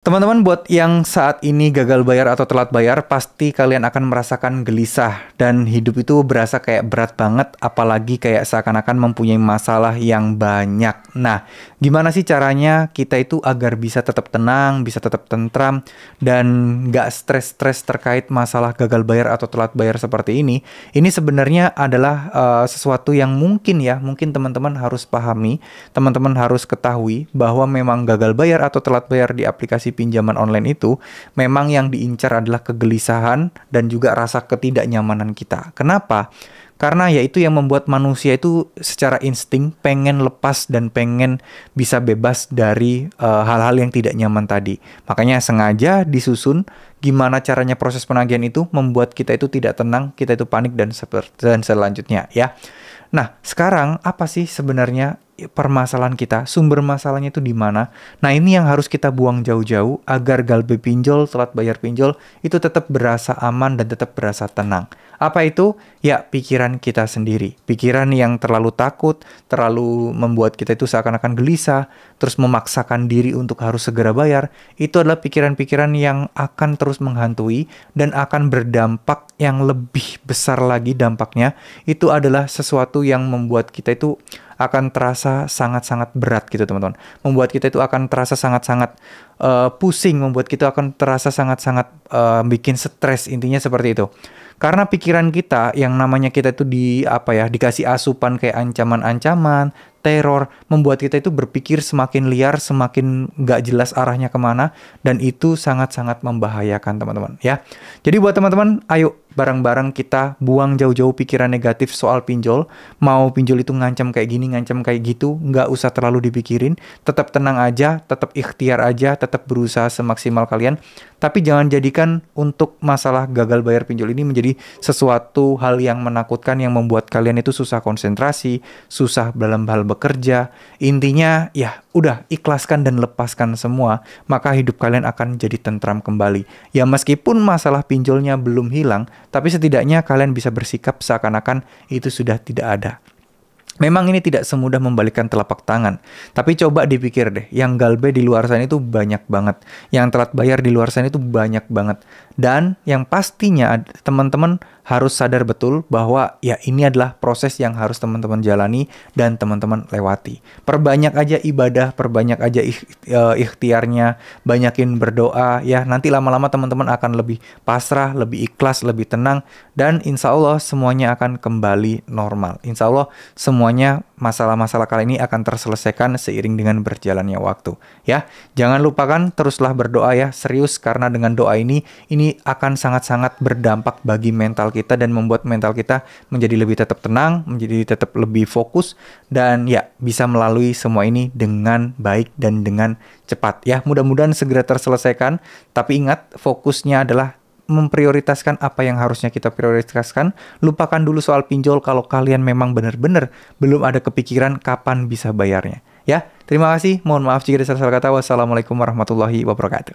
Teman-teman, buat yang saat ini gagal bayar atau telat bayar, pasti kalian akan merasakan gelisah dan hidup itu berasa kayak berat banget, apalagi kayak seakan-akan mempunyai masalah yang banyak. Nah, gimana sih caranya kita itu agar bisa tetap tenang, bisa tetap tentram, dan nggak stres-stres terkait masalah gagal bayar atau telat bayar seperti ini. Ini sebenarnya adalah uh, sesuatu yang mungkin ya, mungkin teman-teman harus pahami, teman-teman harus ketahui bahwa memang gagal bayar atau telat bayar di aplikasi pinjaman online itu memang yang diincar adalah kegelisahan dan juga rasa ketidaknyamanan kita. Kenapa? Karena ya itu yang membuat manusia itu secara insting pengen lepas dan pengen bisa bebas dari eh, hal-hal uh, yang tidak nyaman tadi. Makanya sengaja disusun gimana caranya proses penagihan itu membuat kita itu tidak tenang, kita itu panik dan dan selanjutnya ya. Nah, sekarang apa sih sebenarnya permasalahan kita, sumber masalahnya itu di mana. Nah, ini yang harus kita buang jauh-jauh agar galbe pinjol, telat bayar pinjol itu tetap berasa aman dan tetap berasa tenang. Apa itu? Ya, pikiran kita sendiri. Pikiran yang terlalu takut, terlalu membuat kita itu seakan-akan gelisah, terus memaksakan diri untuk harus segera bayar, itu adalah pikiran-pikiran yang akan terus menghantui dan akan berdampak yang lebih besar lagi dampaknya. Itu adalah sesuatu yang membuat kita itu akan terasa sangat-sangat berat gitu teman-teman. Membuat kita itu akan terasa sangat-sangat uh, pusing, membuat kita akan terasa sangat-sangat uh, bikin stres intinya seperti itu. Karena pikiran kita yang namanya kita itu di apa ya, dikasih asupan kayak ancaman-ancaman, teror, membuat kita itu berpikir semakin liar, semakin nggak jelas arahnya kemana, dan itu sangat-sangat membahayakan teman-teman ya. Jadi buat teman-teman, ayo barang-barang kita buang jauh-jauh pikiran negatif soal pinjol mau pinjol itu ngancam kayak gini ngancam kayak gitu nggak usah terlalu dipikirin tetap tenang aja tetap ikhtiar aja tetap berusaha semaksimal kalian tapi jangan jadikan untuk masalah gagal bayar pinjol ini menjadi sesuatu hal yang menakutkan yang membuat kalian itu susah konsentrasi susah dalam hal bekerja intinya ya udah ikhlaskan dan lepaskan semua, maka hidup kalian akan jadi tentram kembali. Ya meskipun masalah pinjolnya belum hilang, tapi setidaknya kalian bisa bersikap seakan-akan itu sudah tidak ada. Memang ini tidak semudah membalikkan telapak tangan, tapi coba dipikir deh, yang galbe di luar sana itu banyak banget, yang telat bayar di luar sana itu banyak banget, dan yang pastinya teman-teman harus sadar betul bahwa ya ini adalah proses yang harus teman-teman jalani dan teman-teman lewati. Perbanyak aja ibadah, perbanyak aja e, ikhtiarnya, banyakin berdoa ya. Nanti lama-lama teman-teman akan lebih pasrah, lebih ikhlas, lebih tenang dan insya Allah semuanya akan kembali normal. Insya Allah semuanya masalah-masalah kali ini akan terselesaikan seiring dengan berjalannya waktu. Ya, jangan lupakan teruslah berdoa ya, serius karena dengan doa ini ini akan sangat-sangat berdampak bagi mental kita dan membuat mental kita menjadi lebih tetap tenang, menjadi tetap lebih fokus dan ya bisa melalui semua ini dengan baik dan dengan cepat ya. Mudah-mudahan segera terselesaikan, tapi ingat fokusnya adalah memprioritaskan apa yang harusnya kita prioritaskan. Lupakan dulu soal pinjol kalau kalian memang benar-benar belum ada kepikiran kapan bisa bayarnya. Ya, terima kasih. Mohon maaf jika ada salah-salah kata. Wassalamualaikum warahmatullahi wabarakatuh.